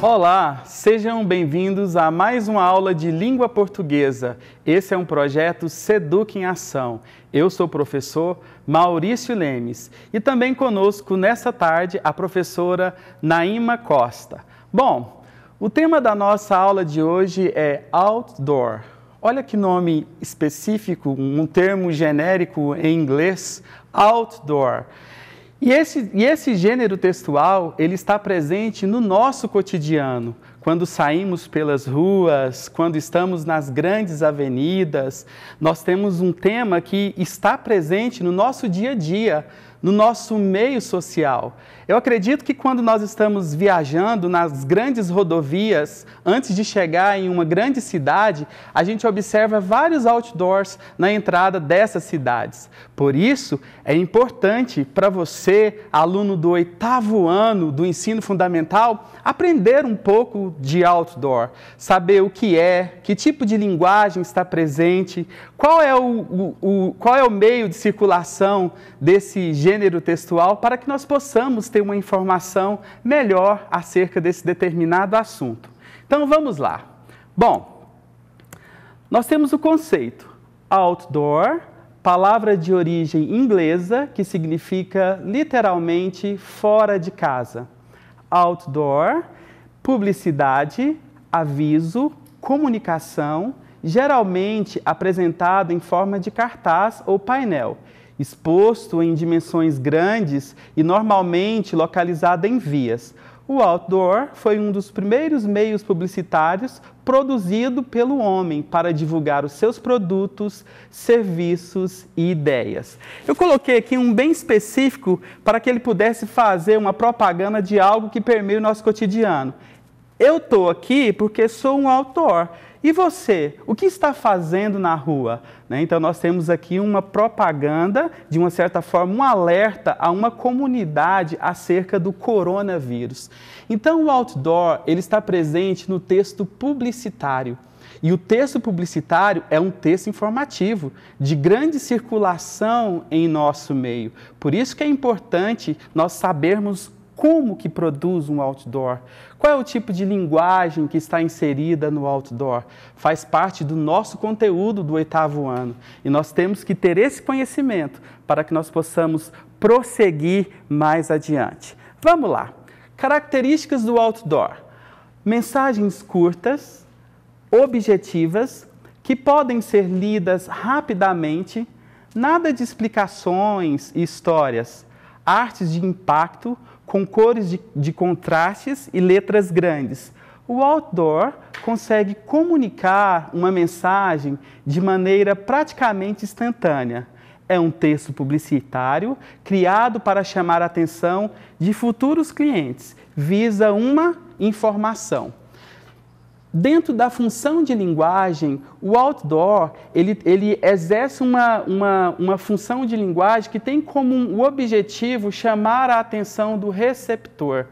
Olá, sejam bem-vindos a mais uma aula de língua portuguesa. Esse é um projeto Seduc em Ação. Eu sou o professor Maurício Lemes e também conosco nessa tarde a professora Naima Costa. Bom, o tema da nossa aula de hoje é outdoor. Olha que nome específico, um termo genérico em inglês, outdoor. E esse, e esse gênero textual, ele está presente no nosso cotidiano, quando saímos pelas ruas, quando estamos nas grandes avenidas, nós temos um tema que está presente no nosso dia a dia, no nosso meio social. Eu acredito que quando nós estamos viajando nas grandes rodovias, antes de chegar em uma grande cidade, a gente observa vários outdoors na entrada dessas cidades. Por isso, é importante para você, aluno do oitavo ano do ensino fundamental, aprender um pouco de outdoor, saber o que é, que tipo de linguagem está presente, qual é o, o, o qual é o meio de circulação desse gênero textual para que nós possamos ter uma informação melhor acerca desse determinado assunto. Então vamos lá. Bom, nós temos o conceito outdoor, palavra de origem inglesa que significa literalmente fora de casa. Outdoor, publicidade, aviso, comunicação, geralmente apresentado em forma de cartaz ou painel exposto em dimensões grandes e normalmente localizado em vias. O outdoor foi um dos primeiros meios publicitários produzido pelo homem para divulgar os seus produtos, serviços e ideias. Eu coloquei aqui um bem específico para que ele pudesse fazer uma propaganda de algo que permeia o nosso cotidiano. Eu estou aqui porque sou um outdoor. E você, o que está fazendo na rua? Né? Então, nós temos aqui uma propaganda, de uma certa forma, um alerta a uma comunidade acerca do coronavírus. Então, o outdoor ele está presente no texto publicitário. E o texto publicitário é um texto informativo, de grande circulação em nosso meio. Por isso que é importante nós sabermos como que produz um outdoor, qual é o tipo de linguagem que está inserida no outdoor. Faz parte do nosso conteúdo do oitavo ano e nós temos que ter esse conhecimento para que nós possamos prosseguir mais adiante. Vamos lá. Características do outdoor: mensagens curtas, objetivas, que podem ser lidas rapidamente, nada de explicações e histórias artes de impacto com cores de, de contrastes e letras grandes. O outdoor consegue comunicar uma mensagem de maneira praticamente instantânea. É um texto publicitário criado para chamar a atenção de futuros clientes, visa uma informação. Dentro da função de linguagem, o outdoor ele, ele exerce uma, uma, uma função de linguagem que tem como um objetivo chamar a atenção do receptor.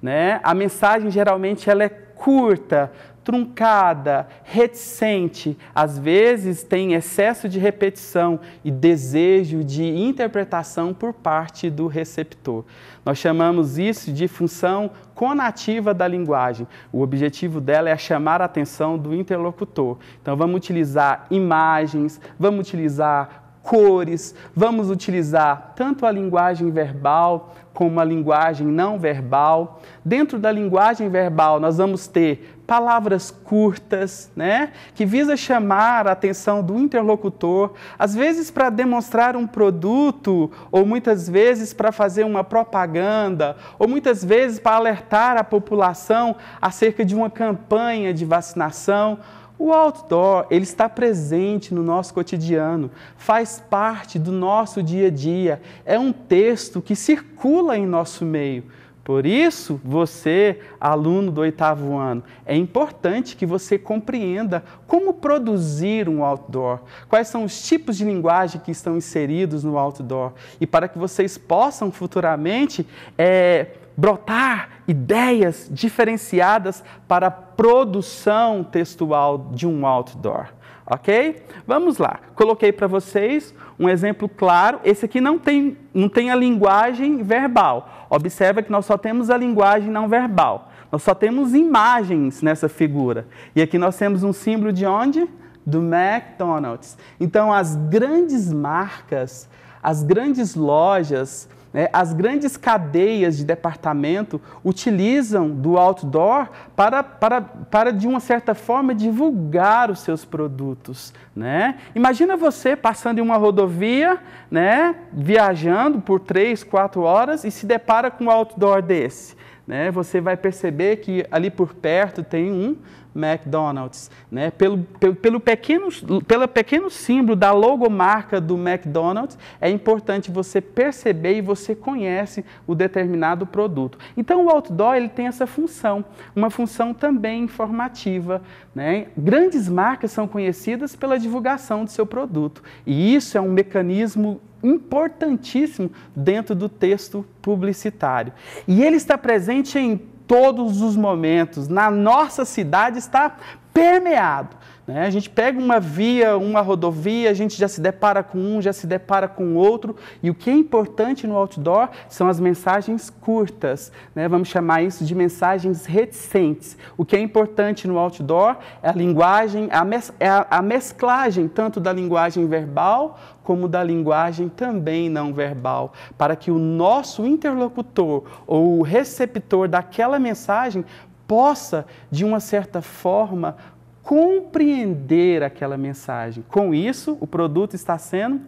Né? A mensagem geralmente ela é curta, truncada, reticente, às vezes tem excesso de repetição e desejo de interpretação por parte do receptor. Nós chamamos isso de função conativa da linguagem. O objetivo dela é chamar a atenção do interlocutor. Então vamos utilizar imagens, vamos utilizar cores, vamos utilizar tanto a linguagem verbal como a linguagem não verbal. Dentro da linguagem verbal, nós vamos ter palavras curtas, né, que visa chamar a atenção do interlocutor, às vezes para demonstrar um produto, ou muitas vezes para fazer uma propaganda, ou muitas vezes para alertar a população acerca de uma campanha de vacinação o outdoor, ele está presente no nosso cotidiano, faz parte do nosso dia a dia, é um texto que circula em nosso meio. Por isso, você, aluno do oitavo ano, é importante que você compreenda como produzir um outdoor, quais são os tipos de linguagem que estão inseridos no outdoor, e para que vocês possam futuramente é, brotar ideias diferenciadas para a produção textual de um outdoor. Ok? Vamos lá. Coloquei para vocês um exemplo claro. Esse aqui não tem, não tem a linguagem verbal. Observa que nós só temos a linguagem não verbal. Nós só temos imagens nessa figura. E aqui nós temos um símbolo de onde? Do McDonald's. Então, as grandes marcas, as grandes lojas, né, as grandes cadeias de departamento utilizam do outdoor para, para, para de uma certa forma, divulgar os seus produtos. Né? Imagina você passando em uma rodovia, né, viajando por três, quatro horas e se depara com um outdoor desse né, você vai perceber que ali por perto tem um McDonald's. Né? Pelo, pelo, pelo, pequeno, pelo pequeno símbolo da logomarca do McDonald's, é importante você perceber e você conhece o determinado produto. Então, o outdoor ele tem essa função, uma função também informativa. Né? Grandes marcas são conhecidas pela divulgação do seu produto, e isso é um mecanismo importantíssimo dentro do texto publicitário. E ele está presente em todos os momentos. Na nossa cidade está permeado. Né? A gente pega uma via, uma rodovia, a gente já se depara com um, já se depara com outro, e o que é importante no outdoor são as mensagens curtas, né? vamos chamar isso de mensagens reticentes. O que é importante no outdoor é a linguagem, a mes, é a, a mesclagem tanto da linguagem verbal como da linguagem também não verbal, para que o nosso interlocutor ou o receptor daquela mensagem possa, de uma certa forma, compreender aquela mensagem. Com isso, o produto está sendo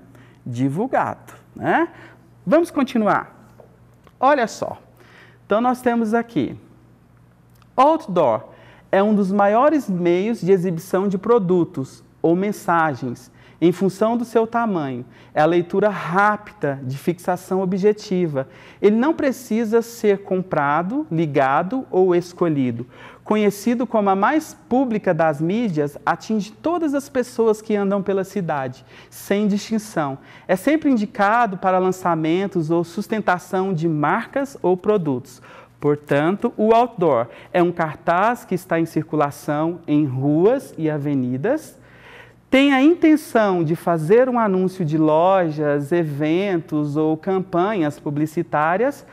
divulgado. Né? Vamos continuar. Olha só. Então, nós temos aqui: outdoor é um dos maiores meios de exibição de produtos, ou mensagens, em função do seu tamanho. É a leitura rápida de fixação objetiva. Ele não precisa ser comprado, ligado ou escolhido. Conhecido como a mais pública das mídias, atinge todas as pessoas que andam pela cidade, sem distinção. É sempre indicado para lançamentos ou sustentação de marcas ou produtos. Portanto, o outdoor é um cartaz que está em circulação em ruas e avenidas tem a intenção de fazer um anúncio de lojas, eventos ou campanhas publicitárias,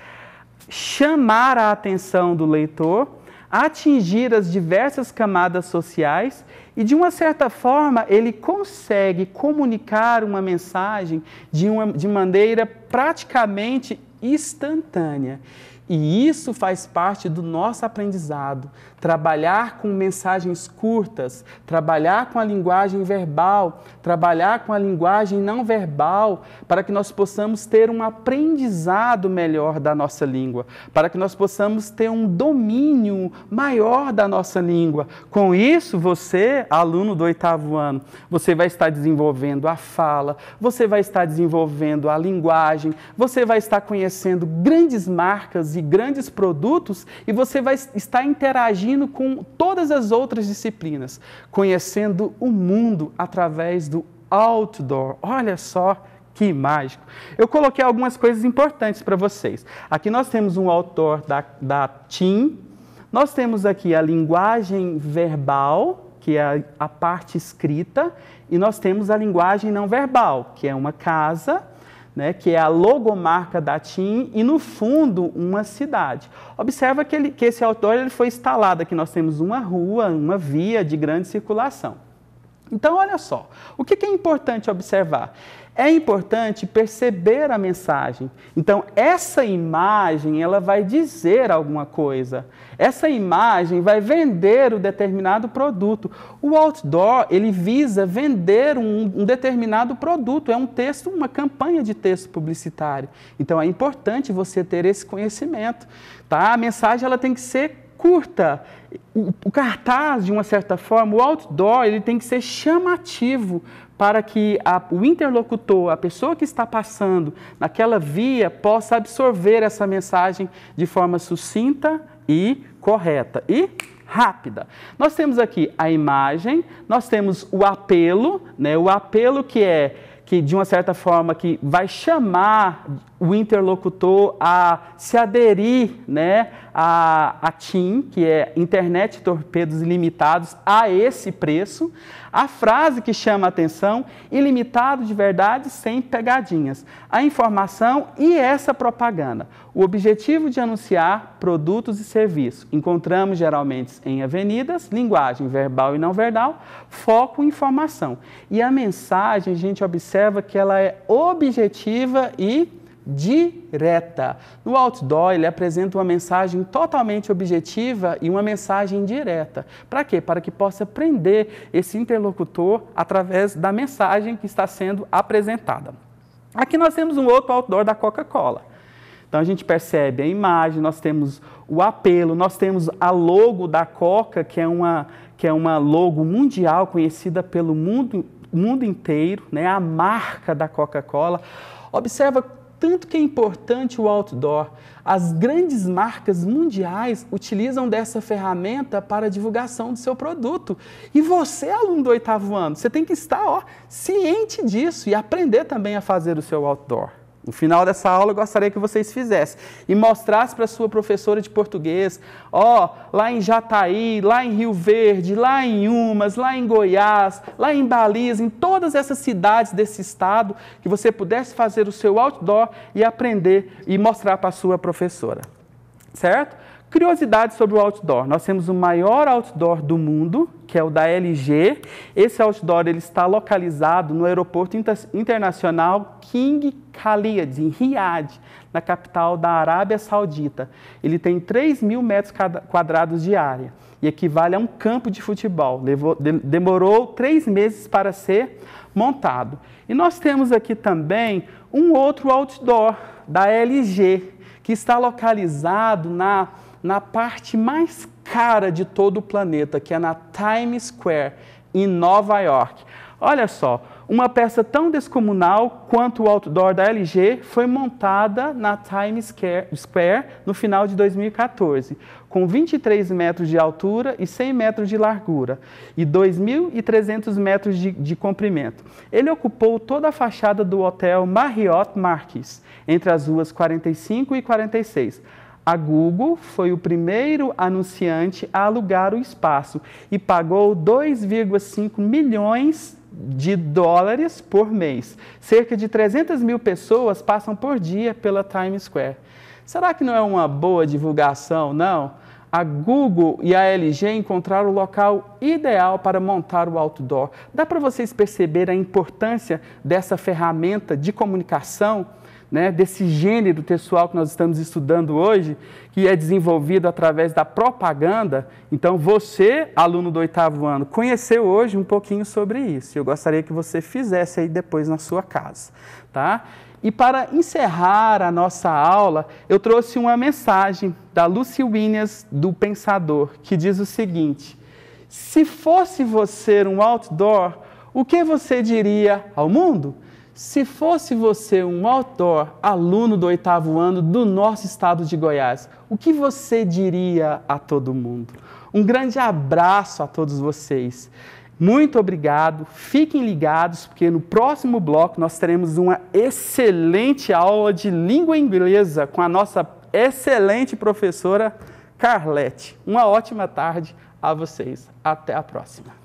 chamar a atenção do leitor, atingir as diversas camadas sociais e, de uma certa forma, ele consegue comunicar uma mensagem de, uma, de maneira praticamente instantânea. E isso faz parte do nosso aprendizado, trabalhar com mensagens curtas, trabalhar com a linguagem verbal, trabalhar com a linguagem não verbal, para que nós possamos ter um aprendizado melhor da nossa língua, para que nós possamos ter um domínio maior da nossa língua. Com isso, você, aluno do oitavo ano, você vai estar desenvolvendo a fala, você vai estar desenvolvendo a linguagem, você vai estar conhecendo grandes marcas e grandes produtos e você vai estar interagindo com todas as outras disciplinas, conhecendo o mundo através do outdoor. Olha só que mágico! Eu coloquei algumas coisas importantes para vocês. Aqui nós temos um outdoor da, da TIM, nós temos aqui a linguagem verbal, que é a, a parte escrita, e nós temos a linguagem não verbal, que é uma casa né, que é a logomarca da TIM, e no fundo uma cidade. Observa que, ele, que esse outdoor ele foi instalado aqui, nós temos uma rua, uma via de grande circulação. Então, olha só, o que, que é importante observar? é importante perceber a mensagem. Então, essa imagem, ela vai dizer alguma coisa. Essa imagem vai vender o um determinado produto. O outdoor, ele visa vender um, um, determinado produto. É um texto, uma campanha de texto publicitário. Então, é importante você ter esse conhecimento. Tá? A mensagem, ela tem que ser curta. O, o cartaz, de uma certa forma, o outdoor, ele tem que ser chamativo para que a, o interlocutor, a pessoa que está passando naquela via, possa absorver essa mensagem de forma sucinta e correta e rápida. Nós temos aqui a imagem, nós temos o apelo, né? O apelo que é que de uma certa forma que vai chamar o interlocutor a se aderir, né, a, a TIM, que é Internet Torpedos Ilimitados, a esse preço. A frase que chama a atenção, ilimitado de verdade, sem pegadinhas. A informação e essa propaganda. O objetivo de anunciar produtos e serviços. Encontramos geralmente em avenidas, linguagem verbal e não verbal, foco em informação. E a mensagem, a gente observa que ela é objetiva e direta. No outdoor, ele apresenta uma mensagem totalmente objetiva e uma mensagem direta. Para quê? Para que possa prender esse interlocutor através da mensagem que está sendo apresentada. Aqui nós temos um outro outdoor da Coca-Cola. Então a gente percebe a imagem, nós temos o apelo, nós temos a logo da Coca, que é uma, que é uma logo mundial conhecida pelo mundo, mundo inteiro, né? a marca da Coca-Cola. Observa tanto que é importante o outdoor. As grandes marcas mundiais utilizam dessa ferramenta para a divulgação do seu produto. E você, aluno do oitavo ano, você tem que estar ó, ciente disso e aprender também a fazer o seu outdoor. No final dessa aula, eu gostaria que vocês fizessem e mostrasse para sua professora de português, ó, lá em Jataí, lá em Rio Verde, lá em Umas, lá em Goiás, lá em Baliza, em todas essas cidades desse estado, que você pudesse fazer o seu outdoor e aprender e mostrar para a sua professora. Certo? Curiosidade sobre o outdoor. Nós temos o maior outdoor do mundo, que é o da LG. Esse outdoor ele está localizado no Aeroporto Internacional King Khalid, em Riad, na capital da Arábia Saudita. Ele tem 3 mil metros quadrados de área e equivale a um campo de futebol. Levou, demorou três meses para ser montado. E nós temos aqui também um outro outdoor da LG, que está localizado na na parte mais cara de todo o planeta, que é na Times Square, em Nova York. Olha só, uma peça tão descomunal quanto o outdoor da LG foi montada na Times Square no final de 2014, com 23 metros de altura e 100 metros de largura e 2.300 metros de, de comprimento. Ele ocupou toda a fachada do hotel Marriott Marquis, entre as ruas 45 e 46. A Google foi o primeiro anunciante a alugar o espaço e pagou 2,5 milhões de dólares por mês. Cerca de 300 mil pessoas passam por dia pela Times Square. Será que não é uma boa divulgação, não? A Google e a LG encontraram o local ideal para montar o outdoor. Dá para vocês perceber a importância dessa ferramenta de comunicação? né, desse gênero textual que nós estamos estudando hoje, que é desenvolvido através da propaganda. Então, você, aluno do oitavo ano, conheceu hoje um pouquinho sobre isso. Eu gostaria que você fizesse aí depois na sua casa, tá? E para encerrar a nossa aula, eu trouxe uma mensagem da Lucy Williams, do Pensador, que diz o seguinte: Se fosse você um outdoor, o que você diria ao mundo? Se fosse você um outdoor, aluno do oitavo ano do nosso estado de Goiás, o que você diria a todo mundo? Um grande abraço a todos vocês. Muito obrigado. Fiquem ligados, porque no próximo bloco nós teremos uma excelente aula de língua inglesa com a nossa excelente professora Carlete. Uma ótima tarde a vocês. Até a próxima.